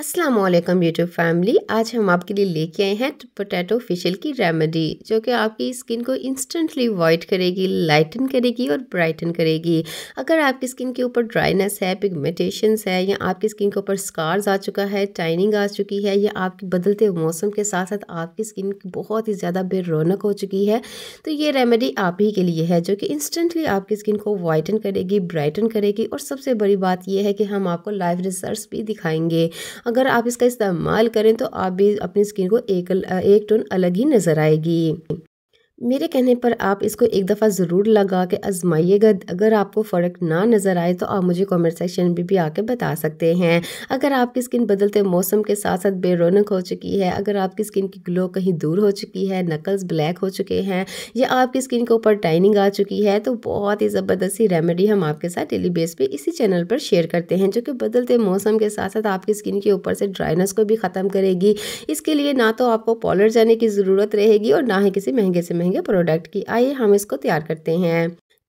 अस्सलाम वालेकुम YouTube family आज हम आपके लिए लेके आए हैं पोटैटो फेशियल की रेमेडी जो कि आपकी स्किन को इंस्टेंटली वाइट करेगी लाइटन करेगी और ब्राइटन करेगी अगर आपकी स्किन के ऊपर ड्राइनेस है पिगमेटेशन है या आपकी स्किन के ऊपर स्कार्स आ चुका है टाइनिंग आ चुकी है या आपके बदलते मौसम के साथ साथ आपकी स्किन बहुत ही ज़्यादा बेरोनक हो चुकी है तो ये रेमेडी आप ही के लिए है जो कि इंस्टेंटली आपकी स्किन को वाइटन करेगी ब्राइटन करेगी और सबसे बड़ी बात यह है कि हम आपको लाइव रिजल्ट भी दिखाएंगे अगर आप इसका इस्तेमाल करें तो आप भी अपनी स्किन को एक एक टोन अलग ही नज़र आएगी मेरे कहने पर आप इसको एक दफ़ा ज़रूर लगा के आजमाइएगा अगर आपको फ़र्क ना नज़र आए तो आप मुझे कमेंट सेक्शन में भी, भी आके बता सकते हैं अगर आपकी स्किन बदलते मौसम के साथ साथ बेरोनक हो चुकी है अगर आपकी स्किन की ग्लो कहीं दूर हो चुकी है नकल्स ब्लैक हो चुके हैं या आपकी स्किन के ऊपर टाइनिंग आ चुकी है तो बहुत ही ज़बरदस्ती रेमेडी हम आपके साथ डेली बेस पर इसी चैनल पर शेयर करते हैं जो कि बदलते मौसम के साथ साथ आपकी स्किन के ऊपर से ड्राइनेस को भी ख़त्म करेगी इसके लिए ना तो आपको पॉलर जाने की ज़रूरत रहेगी और ना ही किसी महंगे से बनेंगे प्रोडक्ट की आइए हम इसको तैयार करते हैं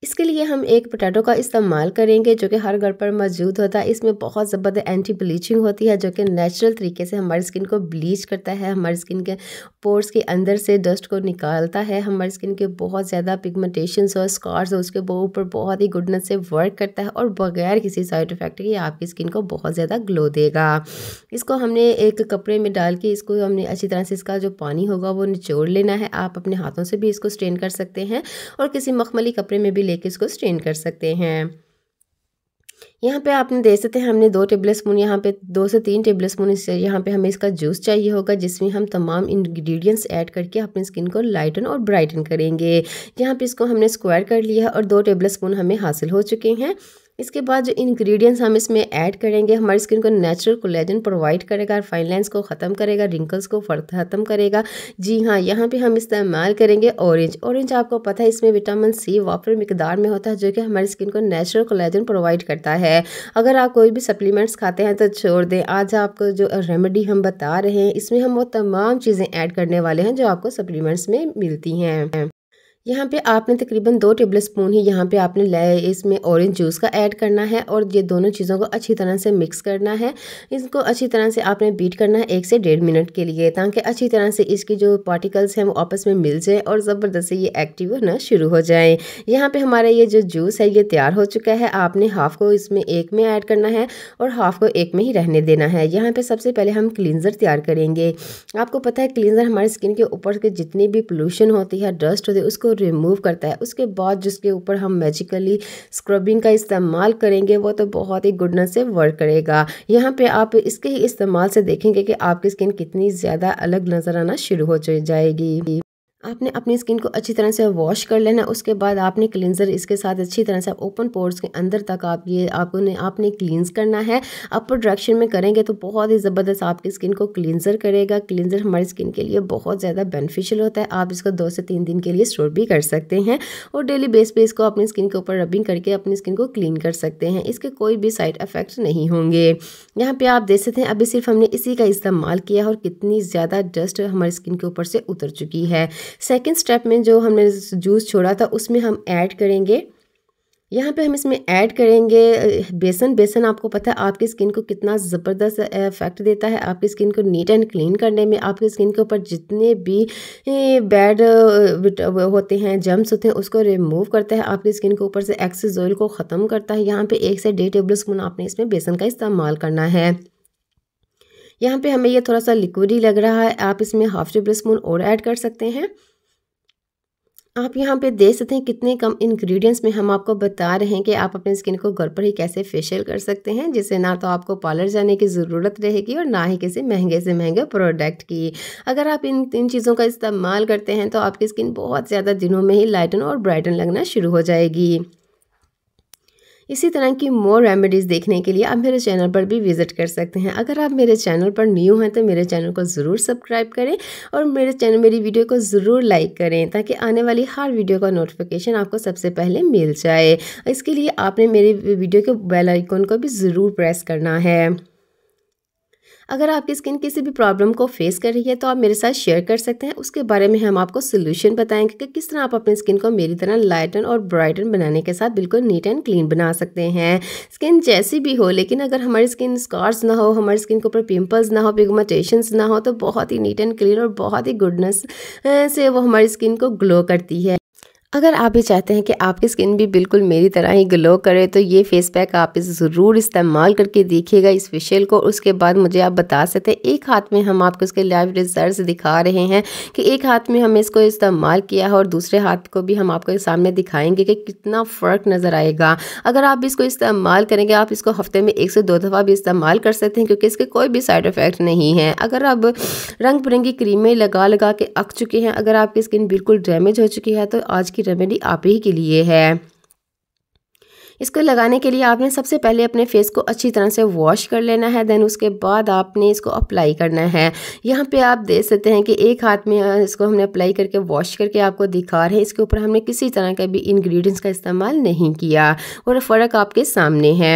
इसके लिए हम एक पोटैटो का इस्तेमाल करेंगे जो कि हर घर पर मौजूद होता है इसमें बहुत ज़बरदस्त एंटी ब्लीचिंग होती है जो कि नेचुरल तरीके से हमारी स्किन को ब्लीच करता है हमारी स्किन के पोर्स के अंदर से डस्ट को निकालता है हमारी स्किन के बहुत ज़्यादा पिगमेंटेशन और स्कॉर्स और उसके ऊपर बहुत ही गुडनेस से वर्क करता है और बगैर किसी साइड इफेक्ट के आपकी स्किन को बहुत ज़्यादा ग्लो देगा इसको हमने एक कपड़े में डाल के इसको हमने अच्छी तरह से इसका जो पानी होगा वो निचोड़ लेना है आप अपने हाथों से भी इसको स्ट्रेन कर सकते हैं और किसी मखमली कपड़े में भी ले लेके इसको स्ट्रेन कर सकते हैं यहाँ पे आपने देख सकते हैं हमने दो टेबल स्पून यहाँ पे दो से तीन टेबल स्पून यहाँ पे हमें इसका जूस चाहिए होगा जिसमें हम तमाम इन्ग्रीडियंट्स ऐड करके अपनी स्किन को लाइटन और ब्राइटन करेंगे यहाँ पे इसको हमने स्क्वायर कर लिया है और दो टेबल स्पून हमें हासिल हो चुके हैं इसके बाद जो इंग्रेडिएंट्स हम इसमें ऐड करेंगे हमारी स्किन को नेचुरल कोलेजन प्रोवाइड करेगा और फाइन लाइन्स को ख़त्म करेगा रिंकल्स को ख़त्म करेगा जी हाँ यहाँ पे हम इस्तेमाल करेंगे ऑरेंज ऑरेंज आपको पता है इसमें विटामिन सी वापर मकदार में होता है जो कि हमारी स्किन को नेचुरल कोलेजन प्रोवाइड करता है अगर आप कोई भी सप्लीमेंट्स खाते हैं तो छोड़ दें आज आपको जो रेमेडी हम बता रहे हैं इसमें हम वो तमाम चीज़ें ऐड करने वाले हैं जो आपको सप्लीमेंट्स में मिलती हैं यहाँ पे आपने तकरीबन दो टेबल स्पून ही यहाँ पे आपने लाए इसमें ऑरेंज जूस का ऐड करना है और ये दोनों चीज़ों को अच्छी तरह से मिक्स करना है इसको अच्छी तरह से आपने बीट करना है एक से डेढ़ मिनट के लिए ताकि अच्छी तरह से इसकी जो पार्टिकल्स हैं वो आपस में मिल जाएँ और ज़बरदस्ती ये एक्टिव होना शुरू हो जाए यहाँ पर हमारा ये जो जूस है ये तैयार हो चुका है आपने हाफ़ को इसमें एक में ऐड करना है और हाफ़ को एक में ही रहने देना है यहाँ पर सबसे पहले हम क्लिनज़र तैयार करेंगे आपको पता है क्लिनज़र हमारे स्किन के ऊपर के जितनी भी पोलूशन होती है डस्ट होती है उसको रिमूव करता है उसके बाद जिसके ऊपर हम मैजिकली स्क्रबिंग का इस्तेमाल करेंगे वो तो बहुत ही गुडनेस से वर्क करेगा यहाँ पे आप इसके ही इस्तेमाल से देखेंगे कि आपकी स्किन कितनी ज़्यादा अलग नज़र आना शुरू हो जाएगी आपने अपनी स्किन को अच्छी तरह से वॉश कर लेना उसके बाद आपने क्लिनजर इसके साथ अच्छी तरह से ओपन पोर्स के अंदर तक आप ये आपने आपने क्लींस करना है अपर डायरेक्शन में करेंगे तो बहुत ही ज़बरदस्त आपकी स्किन को क्लिनजर करेगा क्लिनजर हमारी स्किन के लिए बहुत ज़्यादा बेनिफिशियल होता है आप इसको दो से तीन दिन के लिए स्टोर भी कर सकते हैं और डेली बेस पे इसको अपनी स्किन के ऊपर रबिंग करके अपनी स्किन को क्लीन कर सकते हैं इसके कोई भी साइड इफ़ेक्ट नहीं होंगे यहाँ पर आप देख सकते हैं अभी सिर्फ हमने इसी का इस्तेमाल किया और कितनी ज़्यादा डस्ट हमारी स्किन के ऊपर से उतर चुकी है सेकेंड स्टेप में जो हमने जूस छोड़ा था उसमें हम ऐड करेंगे यहाँ पे हम इसमें ऐड करेंगे बेसन बेसन आपको पता है आपकी स्किन को कितना ज़बरदस्त इफेक्ट देता है आपकी स्किन को नीट एंड क्लीन करने में आपकी स्किन के ऊपर जितने भी बैड होते हैं जम्स होते हैं उसको रिमूव करता है आपकी स्किन के ऊपर से एक्सेस ऑयल को ख़त्म करता है यहाँ पे एक से डेढ़ टेबल स्पून आपने इसमें बेसन का इस्तेमाल करना है यहाँ पे हमें ये थोड़ा सा लिक्विड ही लग रहा है आप इसमें हाफ टेबल स्पून और ऐड कर सकते हैं आप यहाँ पे देख सकते हैं कितने कम इंग्रेडिएंट्स में हम आपको बता रहे हैं कि आप अपने स्किन को घर पर ही कैसे फेशियल कर सकते हैं जिससे ना तो आपको पार्लर जाने की ज़रूरत रहेगी और ना ही किसी महंगे से महंगे प्रोडक्ट की अगर आप इन तीन चीज़ों का इस्तेमाल करते हैं तो आपकी स्किन बहुत ज़्यादा दिनों में ही लाइटन और ब्राइटन लगना शुरू हो जाएगी इसी तरह की मोर रेमेडीज़ देखने के लिए आप मेरे चैनल पर भी विज़िट कर सकते हैं अगर आप मेरे चैनल पर न्यू हैं तो मेरे चैनल को ज़रूर सब्सक्राइब करें और मेरे चैनल मेरी वीडियो को ज़रूर लाइक करें ताकि आने वाली हर वीडियो का नोटिफिकेशन आपको सबसे पहले मिल जाए इसके लिए आपने मेरे वीडियो के बेल आइकॉन को भी ज़रूर प्रेस करना है अगर आपकी स्किन किसी भी प्रॉब्लम को फेस कर रही है तो आप मेरे साथ शेयर कर सकते हैं उसके बारे में हम आपको सोल्यूशन बताएंगे कि किस तरह आप अपनी स्किन को मेरी तरह लाइटन और ब्राइटन बनाने के साथ बिल्कुल नीट एंड क्लीन बना सकते हैं स्किन जैसी भी हो लेकिन अगर हमारी स्किन स्कॉर्स ना हो हमारी स्किन के ऊपर पिम्पल्स ना हो पिगमटेशन ना हो तो बहुत ही नीट एंड क्लीन और बहुत ही गुडनेस से वो हमारी स्किन को ग्लो करती है अगर आप भी चाहते हैं कि आपकी स्किन भी बिल्कुल मेरी तरह ही ग्लो करे तो ये फेस पैक आप इस ज़रूर इस्तेमाल करके देखिएगा इस फेशियल को उसके बाद मुझे आप बता सकते हैं एक हाथ में हम आपको इसके लाइव रिजल्ट दिखा रहे हैं कि एक हाथ में हमें इसको इस्तेमाल किया है और दूसरे हाथ को भी हम आपको सामने दिखाएंगे कि कितना फ़र्क नज़र आएगा अगर आप इसको इस्तेमाल करेंगे आप इसको हफ्ते में एक से दो दफ़ा भी इस्तेमाल कर सकते हैं क्योंकि इसके कोई भी साइड इफ़ेक्ट नहीं है अगर आप रंग बिरंगी क्रीमें लगा लगा के अक चुके हैं अगर आपकी स्किन बिल्कुल डैमेज हो चुकी है तो आज की रेमेडी आप ही के लिए है इसको लगाने के लिए आपने सबसे पहले अपने फेस को अच्छी तरह से वॉश कर लेना है देन उसके बाद आपने इसको अप्लाई करना है यहाँ पे आप देख सकते हैं कि एक हाथ में इसको हमने अप्लाई करके वॉश करके आपको दिखा रहे हैं इसके ऊपर हमने किसी तरह का भी इन्ग्रीडियंट्स का इस्तेमाल नहीं किया और फ़र्क आपके सामने है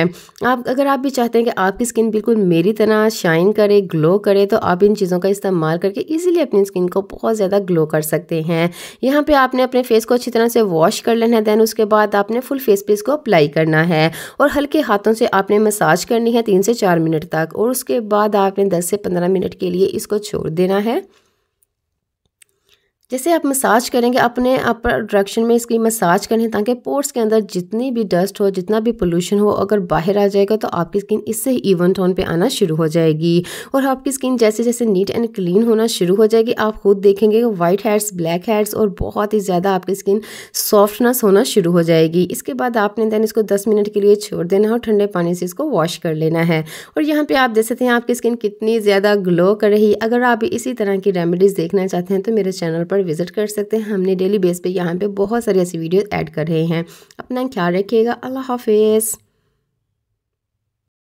आप अगर आप भी चाहते हैं कि आपकी स्किन बिल्कुल मेरी तरह शाइन करे ग्लो करे तो आप इन चीज़ों का इस्तेमाल करके ईज़िली अपनी स्किन को बहुत ज़्यादा ग्लो कर सकते हैं यहाँ पर आपने अपने फेस को अच्छी तरह से वॉश कर लेना है देन उसके बाद आपने फुल फेस पे इसको अप्लाई करना है और हल्के हाथों से आपने मसाज करनी है तीन से चार मिनट तक और उसके बाद आपने दस से पंद्रह मिनट के लिए इसको छोड़ देना है जैसे आप मसाज करेंगे अपने अपर डायरेक्शन में इसकी मसाज करें ताकि पोर्ट्स के अंदर जितनी भी डस्ट हो जितना भी पोल्यूशन हो अगर बाहर आ जाएगा तो आपकी स्किन इससे ही इवन टोन पे आना शुरू हो जाएगी और आपकी स्किन जैसे जैसे नीट एंड क्लीन होना शुरू हो जाएगी आप खुद देखेंगे वाइट हेड्स ब्लैक हेड्स और बहुत ही ज़्यादा आपकी स्किन सॉफ्टनेस होना शुरू हो जाएगी इसके बाद आपने दैन इसको दस मिनट के लिए छोड़ देना है और ठंडे पानी से इसको वॉश कर लेना है और यहाँ पर आप देख सकते हैं आपकी स्किन कितनी ज़्यादा ग्लो कर रही अगर आप इसी तरह की रेमिडीज़ देखना चाहते हैं तो मेरे चैनल पर और विज़िट कर सकते हैं हमने डेली बेस पे यहाँ पे बहुत सारी ऐसी वीडियो ऐड कर रहे हैं अपना ख्याल रखिएगा अल्लाह हाफिज़